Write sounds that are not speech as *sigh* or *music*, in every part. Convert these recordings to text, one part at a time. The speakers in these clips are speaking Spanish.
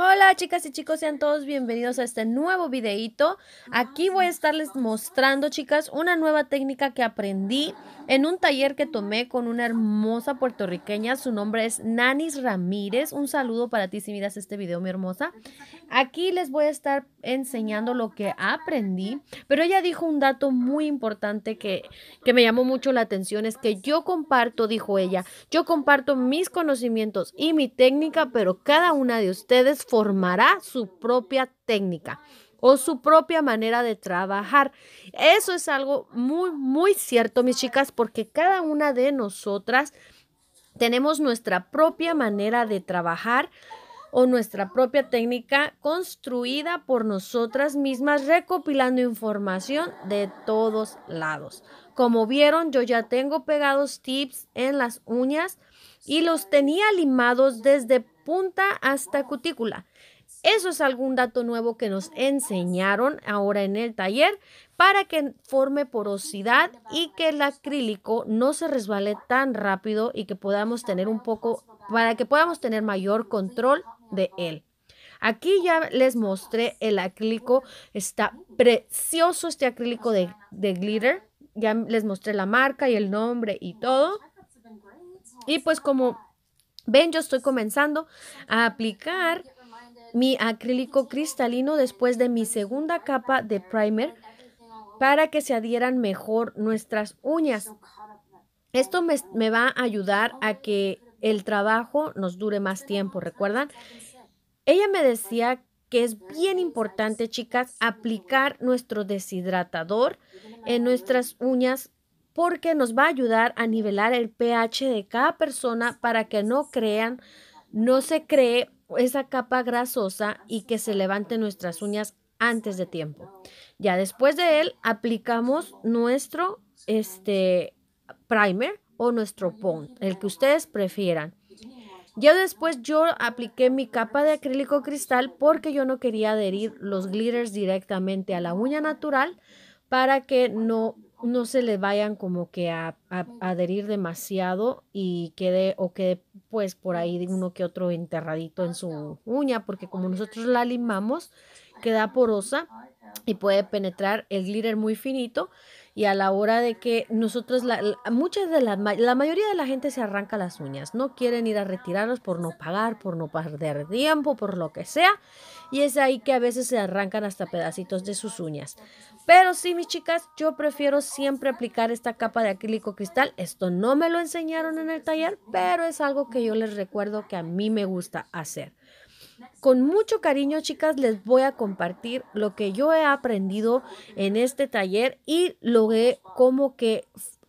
Hola chicas y chicos, sean todos bienvenidos a este nuevo videito. Ah, Aquí voy a estarles mostrando chicas una nueva técnica que aprendí en un taller que tomé con una hermosa puertorriqueña. Su nombre es Nanis Ramírez. Un saludo para ti si miras este video mi hermosa. Aquí les voy a estar enseñando lo que aprendí, pero ella dijo un dato muy importante que, que me llamó mucho la atención, es que yo comparto, dijo ella, yo comparto mis conocimientos y mi técnica, pero cada una de ustedes formará su propia técnica o su propia manera de trabajar. Eso es algo muy, muy cierto, mis chicas, porque cada una de nosotras tenemos nuestra propia manera de trabajar o nuestra propia técnica construida por nosotras mismas recopilando información de todos lados. Como vieron, yo ya tengo pegados tips en las uñas y los tenía limados desde punta hasta cutícula. Eso es algún dato nuevo que nos enseñaron ahora en el taller para que forme porosidad y que el acrílico no se resbale tan rápido y que podamos tener un poco, para que podamos tener mayor control de él. Aquí ya les mostré el acrílico, está precioso este acrílico de, glitter, ya les mostré la marca y el nombre y todo. Y pues como Ven, yo estoy comenzando a aplicar mi acrílico cristalino después de mi segunda capa de primer para que se adhieran mejor nuestras uñas. Esto me, va a ayudar a que el trabajo nos dure más tiempo, ¿recuerdan? Ella me decía que es bien importante, chicas, aplicar nuestro deshidratador en nuestras uñas porque nos va a ayudar a nivelar el pH de cada persona para que no crean, no se cree esa capa grasosa y que se levanten nuestras uñas antes de tiempo. Ya después de él aplicamos nuestro este primer o nuestro pond, el que ustedes prefieran. Ya después yo apliqué mi capa de acrílico cristal porque yo no quería adherir los glitters directamente a la uña natural para que no no se le vayan como que a, adherir demasiado y quede o quede pues por ahí de uno que otro enterradito en su uña, porque como nosotros la limamos, queda porosa y puede penetrar el glitter muy finito y a la hora de que nosotros, la, muchas de las, la mayoría de la gente se arranca las uñas, no quieren ir a retirarlos por no pagar, por no perder tiempo, por lo que sea, y es ahí que a veces se arrancan hasta pedacitos de sus uñas. Pero sí, mis chicas, yo prefiero siempre aplicar esta capa de acrílico cristal. Esto no me lo enseñaron en el taller, pero es algo que yo les recuerdo que a mí me gusta hacer. Con mucho cariño, chicas, les voy a compartir lo que yo he aprendido en este taller y lo he como que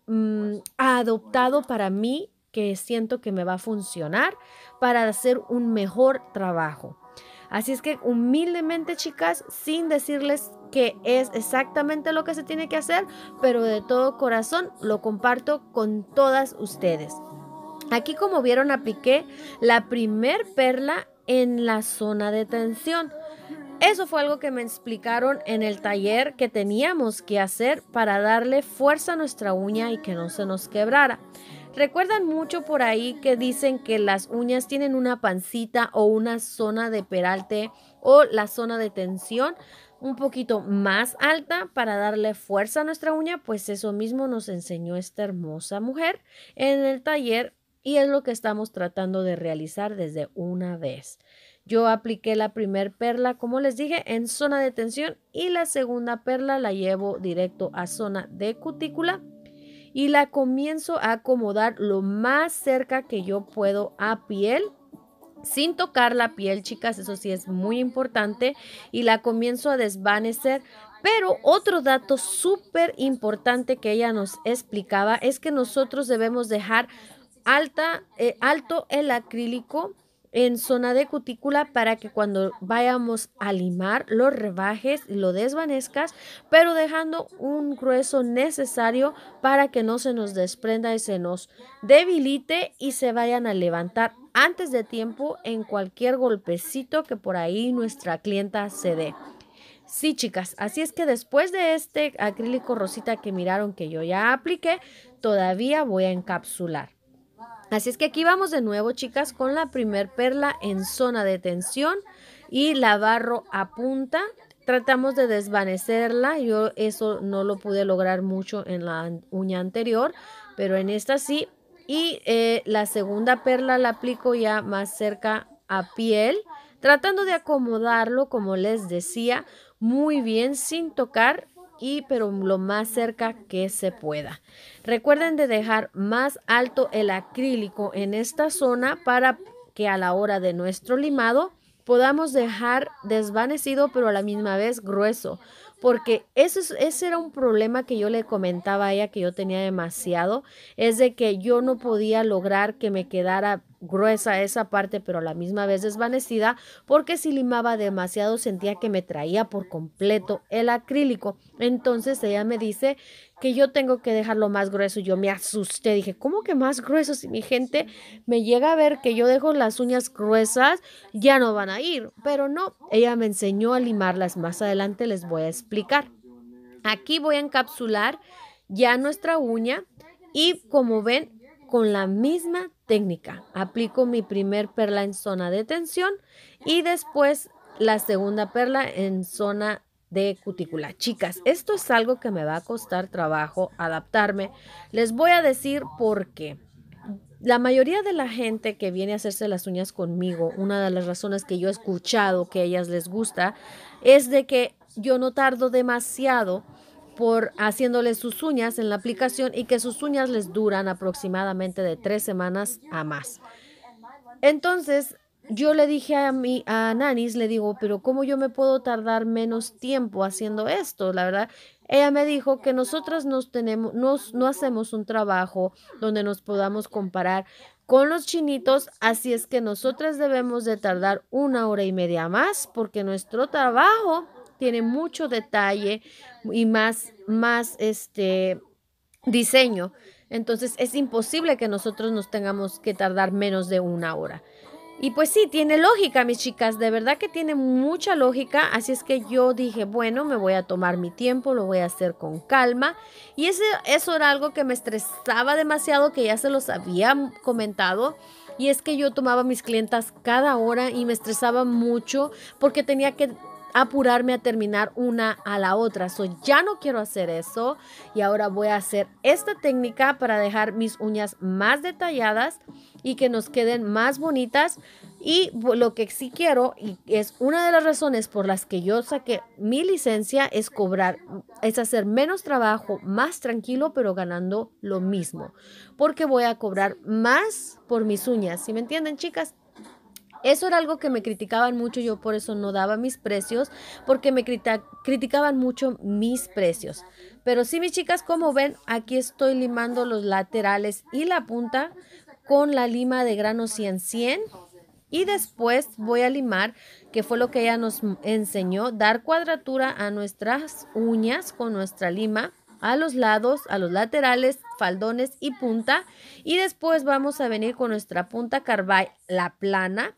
mm, ha adoptado para mí que siento que me va a funcionar para hacer un mejor trabajo. Así es que humildemente, chicas, sin decirles que es exactamente lo que se tiene que hacer, pero de todo corazón lo comparto con todas ustedes. Aquí como vieron apliqué la primer perla en la zona de tensión. Eso fue algo que me explicaron en el taller que teníamos que hacer para darle fuerza a nuestra uña y que no se nos quebrara. Recuerdan mucho por ahí que dicen que las uñas tienen una pancita o una zona de peralte o la zona de tensión un poquito más alta para darle fuerza a nuestra uña, pues eso mismo nos enseñó esta hermosa mujer en el taller y es lo que estamos tratando de realizar desde una vez. Yo apliqué la primer perla, como les dije, en zona de tensión y la segunda perla la llevo directo a zona de cutícula y la comienzo a acomodar lo más cerca que yo puedo a piel sin tocar la piel, chicas, eso sí es muy importante y la comienzo a desvanecer. Pero otro dato súper importante que ella nos explicaba es que nosotros debemos dejar Alta, eh, alto el acrílico en zona de cutícula para que cuando vayamos a limar los rebajes lo desvanezcas, pero dejando un grueso necesario para que no se nos desprenda y se nos debilite y se vayan a levantar antes de tiempo en cualquier golpecito que por ahí nuestra clienta se dé. Sí, chicas, así es que después de este acrílico rosita que miraron que yo ya apliqué, todavía voy a encapsular. Así es que aquí vamos de nuevo, chicas, con la primer perla en zona de tensión y la barro a punta. Tratamos de desvanecerla, yo eso no lo pude lograr mucho en la uña anterior, pero en esta sí. Y eh, la segunda perla la aplico ya más cerca a piel, tratando de acomodarlo, como les decía, muy bien sin tocar y pero lo más cerca que se pueda. Recuerden de dejar más alto el acrílico en esta zona para que a la hora de nuestro limado podamos dejar desvanecido pero a la misma vez grueso, porque eso ese era un problema que yo le comentaba a ella que yo tenía demasiado, es de que yo no podía lograr que me quedara gruesa esa parte, pero a la misma vez desvanecida, porque si limaba demasiado sentía que me traía por completo el acrílico. Entonces ella me dice que yo tengo que dejarlo más grueso. Yo me asusté, dije, ¿cómo que más grueso? Si mi gente me llega a ver que yo dejo las uñas gruesas, ya no van a ir. Pero no, ella me enseñó a limarlas. Más adelante les voy a explicar. Aquí voy a encapsular ya nuestra uña y como ven con la misma técnica. Aplico mi primer perla en zona de tensión y después la segunda perla en zona de cutícula. Chicas, esto es algo que me va a costar trabajo adaptarme. Les voy a decir por qué. La mayoría de la gente que viene a hacerse las uñas conmigo, una de las razones que yo he escuchado que a ellas les gusta es de que yo no tardo demasiado por haciéndole sus uñas en la aplicación y que sus uñas les duran aproximadamente de tres semanas a más. Entonces, yo le dije a mi a Nanis, le digo, pero ¿cómo yo me puedo tardar menos tiempo haciendo esto? La verdad, ella me dijo que nosotras nos tenemos, no hacemos un trabajo donde nos podamos comparar con los chinitos, así es que nosotras debemos de tardar una hora y media más porque nuestro trabajo tiene mucho detalle y más, más este diseño. Entonces es imposible que nosotros nos tengamos que tardar menos de una hora. Y pues sí, tiene lógica, mis chicas, de verdad que tiene mucha lógica, así es que yo dije, bueno, me voy a tomar mi tiempo, lo voy a hacer con calma. Y ese, eso era algo que me estresaba demasiado, que ya se los había comentado. Y es que yo tomaba mis clientas cada hora y me estresaba mucho porque tenía que apurarme a terminar una a la otra. So, ya no quiero hacer eso y ahora voy a hacer esta técnica para dejar mis uñas más detalladas y que nos queden más bonitas. Y lo que sí quiero, y es una de las razones por las que yo saqué mi licencia, es cobrar, es hacer menos trabajo, más tranquilo, pero ganando lo mismo. Porque voy a cobrar más por mis uñas. si me entienden, chicas? Eso era algo que me criticaban mucho, yo por eso no daba mis precios, porque me criticaban mucho mis precios. Pero sí, mis chicas, como ven, aquí estoy limando los laterales y la punta con la lima de grano 100-100. Y después voy a limar, que fue lo que ella nos enseñó, dar cuadratura a nuestras uñas con nuestra lima, a los lados, a los laterales, faldones y punta. Y después vamos a venir con nuestra punta carbay, la plana,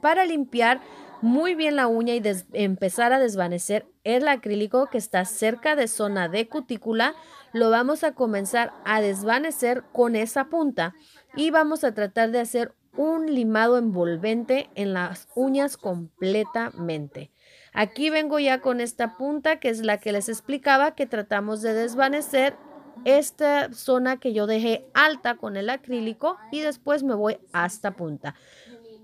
para limpiar muy bien la uña y empezar a desvanecer el acrílico que está cerca de zona de cutícula, lo vamos a comenzar a desvanecer con esa punta y vamos a tratar de hacer un limado envolvente en las uñas completamente. Aquí vengo ya con esta punta que es la que les explicaba que tratamos de desvanecer esta zona que yo dejé alta con el acrílico y después me voy hasta punta.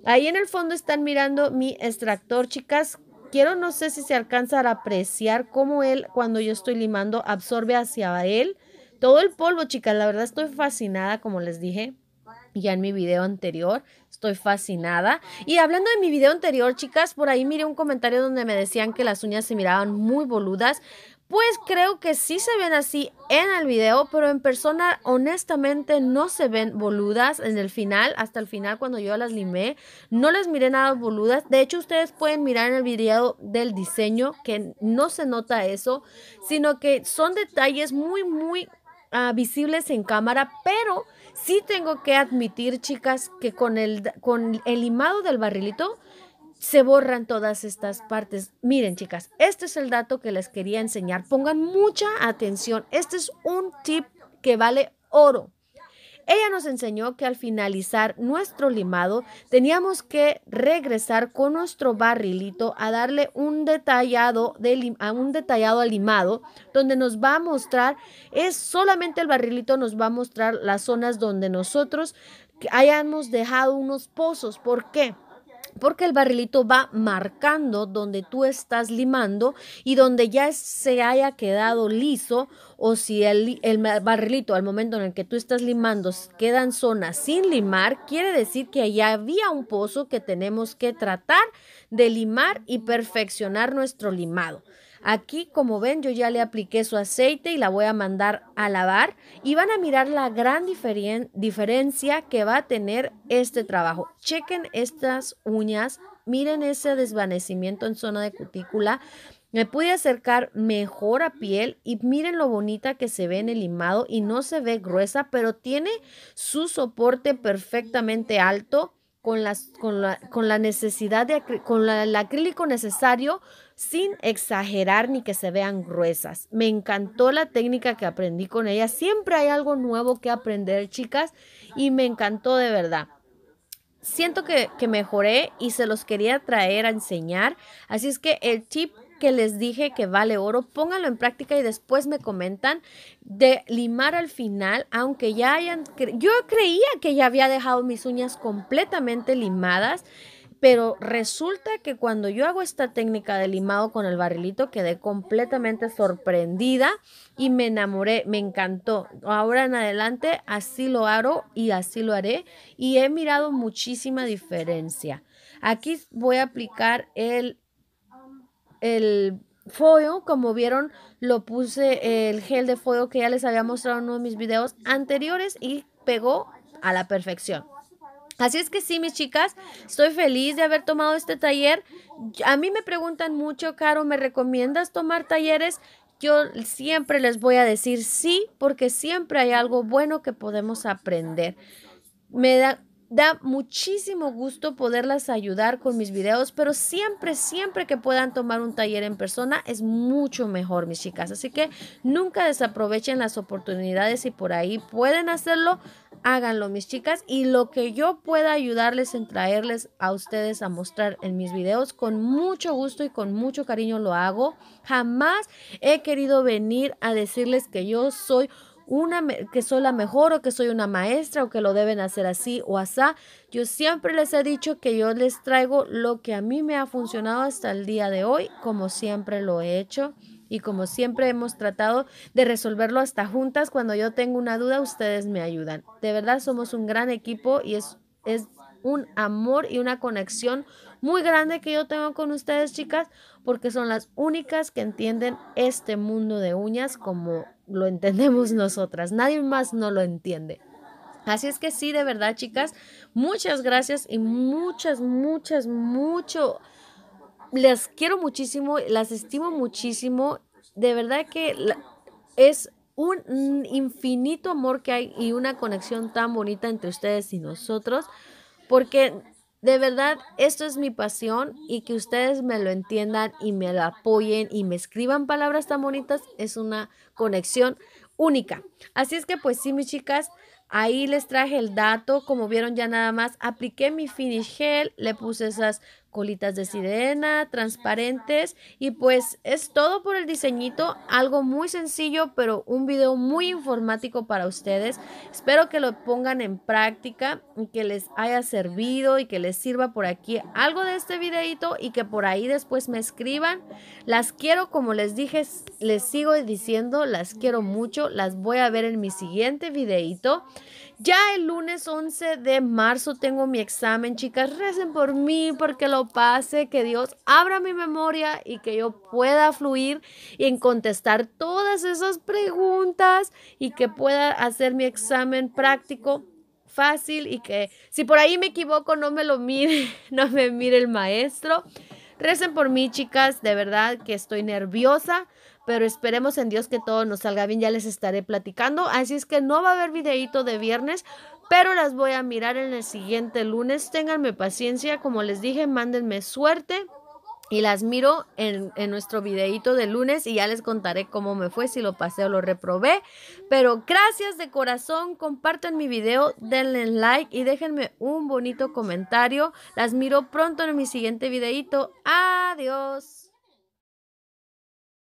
Ahí en el fondo están mirando mi extractor, chicas. Quiero, no sé si se alcanza a apreciar cómo él, cuando yo estoy limando, absorbe hacia él todo el polvo, chicas. La verdad estoy fascinada, como les dije ya en mi video anterior. Estoy fascinada. Y hablando de mi video anterior, chicas, por ahí miré un comentario donde me decían que las uñas se miraban muy boludas. Pues creo que sí se ven así en el video, pero en persona honestamente no se ven boludas en el final, hasta el final cuando yo las limé, no les miré nada boludas. De hecho, ustedes pueden mirar en el video del diseño que no se nota eso, sino que son detalles muy, muy ah, visibles en cámara, pero sí tengo que admitir, chicas, que con el, con el limado del barrilito se borran todas estas partes. Miren, chicas, este es el dato que les quería enseñar. Pongan mucha atención. Este es un tip que vale oro. Ella nos enseñó que al finalizar nuestro limado teníamos que regresar con nuestro barrilito a darle un detallado, de a un detallado limado donde nos va a mostrar, es solamente el barrilito nos va a mostrar las zonas donde nosotros hayamos dejado unos pozos. ¿Por qué? porque el barrilito va marcando donde tú estás limando y donde ya se haya quedado liso o si el, barrilito al momento en el que tú estás limando queda en zonas sin limar, quiere decir que ya había un pozo que tenemos que tratar de limar y perfeccionar nuestro limado. Aquí, como ven, yo ya le apliqué su aceite y la voy a mandar a lavar y van a mirar la gran diferencia que va a tener este trabajo. Chequen estas uñas, miren ese desvanecimiento en zona de cutícula. Me pude acercar mejor a piel y miren lo bonita que se ve en el limado y no se ve gruesa, pero tiene su soporte perfectamente alto con, con, la, necesidad de con el acrílico necesario sin exagerar ni que se vean gruesas. Me encantó la técnica que aprendí con ella. Siempre hay algo nuevo que aprender, chicas, y me encantó de verdad siento que, que, mejoré y se los quería traer a enseñar. Así es que el tip que les dije que vale oro, pónganlo en práctica y después me comentan de limar al final, aunque ya hayan... Yo creía que ya había dejado mis uñas completamente limadas. Pero resulta que cuando yo hago esta técnica de limado con el barrilito quedé completamente sorprendida y me enamoré, me encantó. Ahora en adelante así lo haro y así lo haré y he mirado muchísima diferencia. Aquí voy a aplicar el el fuego como vieron, lo puse el gel de fuego que ya les había mostrado en uno de mis videos anteriores y pegó a la perfección. Así es que sí, mis chicas, estoy feliz de haber tomado este taller. A mí me preguntan mucho, Caro, ¿me recomiendas tomar talleres? Yo siempre les voy a decir sí, porque siempre hay algo bueno que podemos aprender. Me da, da muchísimo gusto poderlas ayudar con mis videos, pero siempre, siempre que puedan tomar un taller en persona es mucho mejor, mis chicas. Así que nunca desaprovechen las oportunidades y por ahí pueden hacerlo, háganlo, mis chicas. Y lo que yo pueda ayudarles en traerles a ustedes a mostrar en mis videos, con mucho gusto y con mucho cariño lo hago. Jamás he querido venir a decirles que yo soy una que soy la mejor o que soy una maestra o que lo deben hacer así o asá. Yo siempre les he dicho que yo les traigo lo que a mí me ha funcionado hasta el día de hoy, como siempre lo he hecho. Y como siempre hemos tratado de resolverlo hasta juntas, cuando yo tengo una duda, ustedes me ayudan. De verdad, somos un gran equipo y es, es un amor y una conexión muy grande que yo tengo con ustedes, chicas, porque son las únicas que entienden este mundo de uñas como lo entendemos nosotras, nadie más no lo entiende. Así es que sí, de verdad, chicas, muchas gracias y muchas, muchas, mucho. Las quiero muchísimo, las estimo muchísimo. De verdad que es un infinito amor que hay y una conexión tan bonita entre ustedes y nosotros, porque de verdad, esto es mi pasión y que ustedes me lo entiendan y me lo apoyen y me escriban palabras tan bonitas es una conexión única. Así es que pues sí, mis chicas, ahí les traje el dato, como vieron ya nada más, apliqué mi finish gel, le puse esas colitas de sirena, transparentes y pues es todo por el diseñito, algo muy sencillo pero un video muy informático para ustedes. Espero que lo pongan en práctica y que les haya servido y que les sirva por aquí algo de este videito y que por ahí después me escriban. Las quiero como les dije, les sigo diciendo, las quiero mucho, las voy a ver en mi siguiente videito. Ya el lunes 11 de marzo tengo mi examen, chicas. Recen por mí porque lo pase, que Dios abra mi memoria y que yo pueda fluir y en contestar todas esas preguntas y que pueda hacer mi examen práctico fácil y que si por ahí me equivoco no me lo mire, *laughs* no me mire el maestro. Recen por mí, chicas, de verdad que estoy nerviosa pero esperemos en Dios que todo nos salga bien, ya les estaré platicando, así es que no va a haber videíto de viernes, pero las voy a mirar en el siguiente lunes, ténganme paciencia, como les dije, mándenme suerte. Y las miro en, nuestro videito de lunes y ya les contaré cómo me fue, si lo pasé o lo reprobé. Pero gracias de corazón, compartan mi video, denle like y déjenme un bonito comentario. Las miro pronto en mi siguiente videito Adiós.